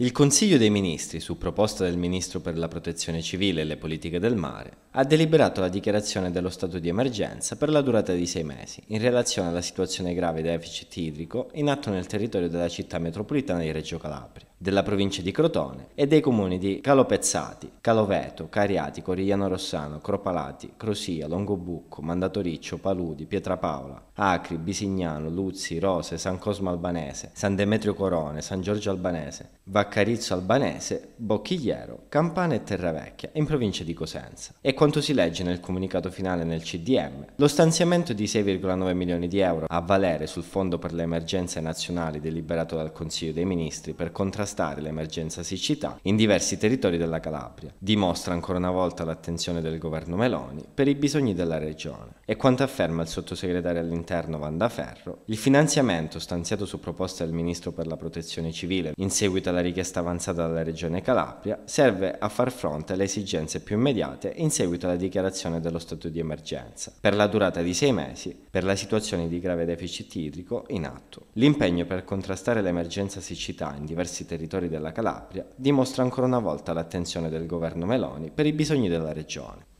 Il Consiglio dei Ministri, su proposta del Ministro per la Protezione Civile e le politiche del mare, ha deliberato la dichiarazione dello stato di emergenza per la durata di sei mesi in relazione alla situazione grave deficit idrico in atto nel territorio della città metropolitana di Reggio Calabria, della provincia di Crotone e dei comuni di Calopezzati, Caloveto, Cariati, Corigliano Rossano, Cropalati, Crosia, Longobucco, Mandatoriccio, Paludi, Pietrapaola, Acri, Bisignano, Luzzi, Rose, San Cosmo Albanese, San Demetrio Corone, San Giorgio Albanese, Vaccarizzo Albanese, Bocchigliero, Campana e Terravecchia in provincia di Cosenza. E quanto si legge nel comunicato finale nel CDM, lo stanziamento di 6,9 milioni di euro a valere sul Fondo per le emergenze nazionali deliberato dal Consiglio dei Ministri per contrastare l'emergenza siccità in diversi territori della Calabria dimostra ancora una volta l'attenzione del governo Meloni per i bisogni della regione. E quanto afferma il sottosegretario all'interno Vanda Ferro, il finanziamento stanziato su proposta del Ministro per la Protezione Civile in seguito alla richiesta avanzata dalla regione Calabria serve a far fronte alle esigenze più immediate in seguito seguito alla dichiarazione dello stato di emergenza, per la durata di sei mesi, per la situazione di grave deficit idrico in atto. L'impegno per contrastare l'emergenza siccità in diversi territori della Calabria dimostra ancora una volta l'attenzione del governo Meloni per i bisogni della regione.